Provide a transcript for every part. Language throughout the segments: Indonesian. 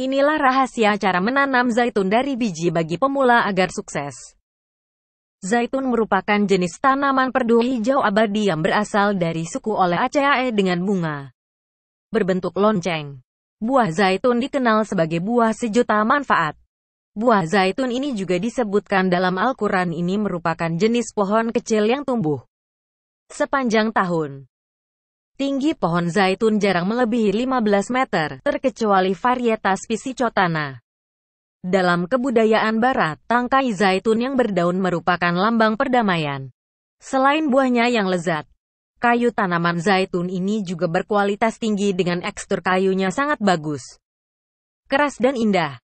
Inilah rahasia cara menanam zaitun dari biji bagi pemula agar sukses. Zaitun merupakan jenis tanaman perdu hijau abadi yang berasal dari suku oleh Oleaceae dengan bunga berbentuk lonceng. Buah zaitun dikenal sebagai buah sejuta manfaat. Buah zaitun ini juga disebutkan dalam Al-Quran ini merupakan jenis pohon kecil yang tumbuh sepanjang tahun. Tinggi pohon zaitun jarang melebihi 15 meter, terkecuali varietas pisicotana. Dalam kebudayaan barat, tangkai zaitun yang berdaun merupakan lambang perdamaian. Selain buahnya yang lezat, kayu tanaman zaitun ini juga berkualitas tinggi dengan ekstur kayunya sangat bagus. Keras dan indah.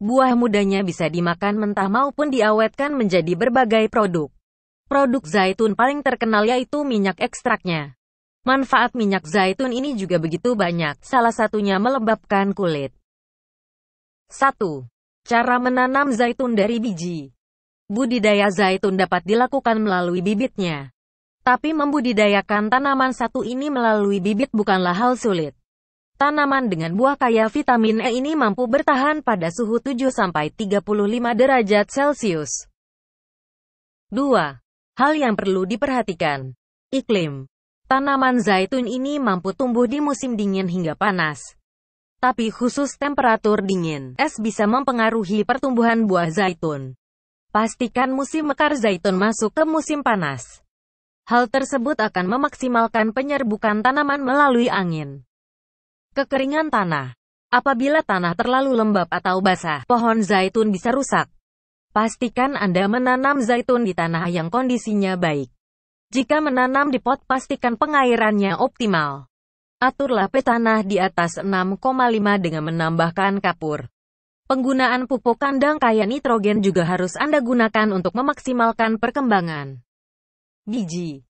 Buah mudanya bisa dimakan mentah maupun diawetkan menjadi berbagai produk. Produk zaitun paling terkenal yaitu minyak ekstraknya. Manfaat minyak zaitun ini juga begitu banyak, salah satunya melembabkan kulit. 1. Cara menanam zaitun dari biji Budidaya zaitun dapat dilakukan melalui bibitnya. Tapi membudidayakan tanaman satu ini melalui bibit bukanlah hal sulit. Tanaman dengan buah kaya vitamin E ini mampu bertahan pada suhu 7-35 derajat Celcius. 2. Hal yang perlu diperhatikan. Iklim Tanaman zaitun ini mampu tumbuh di musim dingin hingga panas. Tapi khusus temperatur dingin, es bisa mempengaruhi pertumbuhan buah zaitun. Pastikan musim mekar zaitun masuk ke musim panas. Hal tersebut akan memaksimalkan penyerbukan tanaman melalui angin. Kekeringan tanah Apabila tanah terlalu lembab atau basah, pohon zaitun bisa rusak. Pastikan Anda menanam zaitun di tanah yang kondisinya baik. Jika menanam di pot pastikan pengairannya optimal. Aturlah petanah di atas 6,5 dengan menambahkan kapur. Penggunaan pupuk kandang kaya nitrogen juga harus Anda gunakan untuk memaksimalkan perkembangan. Biji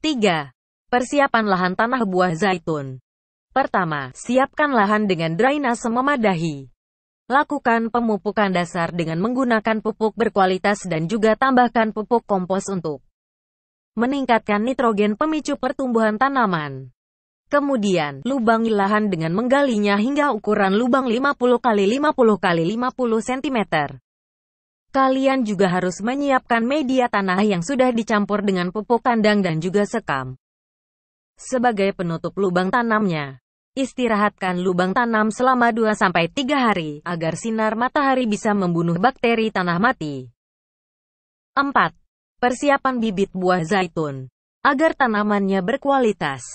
3. Persiapan lahan tanah buah zaitun. Pertama, siapkan lahan dengan drainase memadahi. Lakukan pemupukan dasar dengan menggunakan pupuk berkualitas dan juga tambahkan pupuk kompos untuk meningkatkan nitrogen pemicu pertumbuhan tanaman. Kemudian, lubangi lahan dengan menggalinya hingga ukuran lubang 50 kali 50 kali 50 cm. Kalian juga harus menyiapkan media tanah yang sudah dicampur dengan pupuk kandang dan juga sekam. Sebagai penutup lubang tanamnya, istirahatkan lubang tanam selama 2-3 hari agar sinar matahari bisa membunuh bakteri tanah mati. 4. Persiapan bibit buah zaitun. Agar tanamannya berkualitas,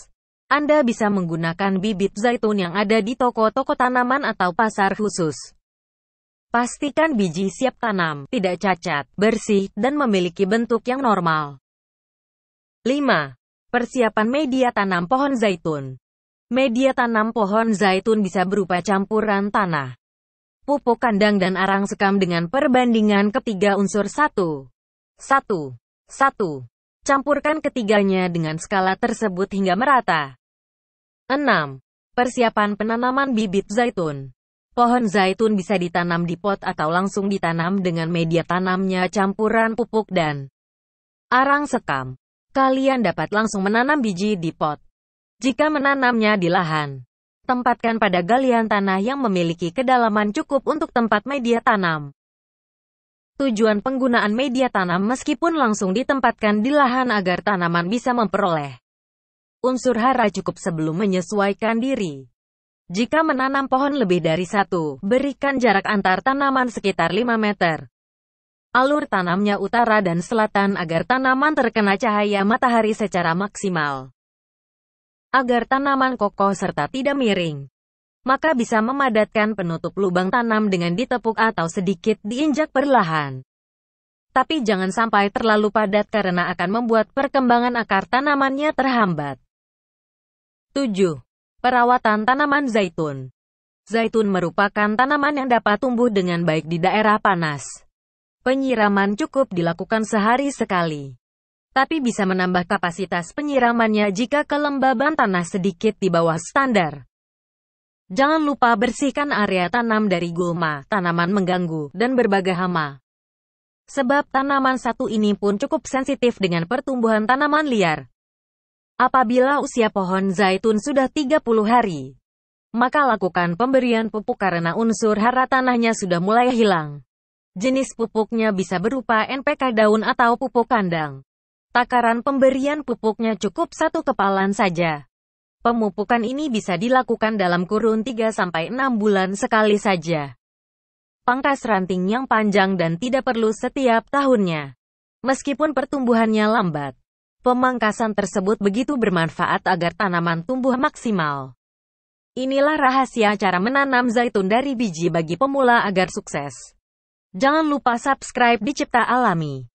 Anda bisa menggunakan bibit zaitun yang ada di toko-toko tanaman atau pasar khusus. Pastikan biji siap tanam, tidak cacat, bersih, dan memiliki bentuk yang normal. 5. Persiapan media tanam pohon zaitun. Media tanam pohon zaitun bisa berupa campuran tanah, pupuk kandang dan arang sekam dengan perbandingan ketiga unsur satu 1. 1. Campurkan ketiganya dengan skala tersebut hingga merata. 6. Persiapan penanaman bibit zaitun. Pohon zaitun bisa ditanam di pot atau langsung ditanam dengan media tanamnya campuran pupuk dan arang sekam. Kalian dapat langsung menanam biji di pot. Jika menanamnya di lahan, tempatkan pada galian tanah yang memiliki kedalaman cukup untuk tempat media tanam. Tujuan penggunaan media tanam meskipun langsung ditempatkan di lahan agar tanaman bisa memperoleh unsur hara cukup sebelum menyesuaikan diri. Jika menanam pohon lebih dari satu, berikan jarak antar tanaman sekitar 5 meter. Alur tanamnya utara dan selatan agar tanaman terkena cahaya matahari secara maksimal. Agar tanaman kokoh serta tidak miring maka bisa memadatkan penutup lubang tanam dengan ditepuk atau sedikit diinjak perlahan. Tapi jangan sampai terlalu padat karena akan membuat perkembangan akar tanamannya terhambat. 7. Perawatan tanaman zaitun Zaitun merupakan tanaman yang dapat tumbuh dengan baik di daerah panas. Penyiraman cukup dilakukan sehari sekali. Tapi bisa menambah kapasitas penyiramannya jika kelembaban tanah sedikit di bawah standar. Jangan lupa bersihkan area tanam dari gulma, tanaman mengganggu, dan berbagai hama. Sebab tanaman satu ini pun cukup sensitif dengan pertumbuhan tanaman liar. Apabila usia pohon zaitun sudah 30 hari, maka lakukan pemberian pupuk karena unsur hara tanahnya sudah mulai hilang. Jenis pupuknya bisa berupa NPK daun atau pupuk kandang. Takaran pemberian pupuknya cukup satu kepalan saja. Pemupukan ini bisa dilakukan dalam kurun 3-6 bulan sekali saja. Pangkas ranting yang panjang dan tidak perlu setiap tahunnya. Meskipun pertumbuhannya lambat, pemangkasan tersebut begitu bermanfaat agar tanaman tumbuh maksimal. Inilah rahasia cara menanam zaitun dari biji bagi pemula agar sukses. Jangan lupa subscribe di Cipta Alami.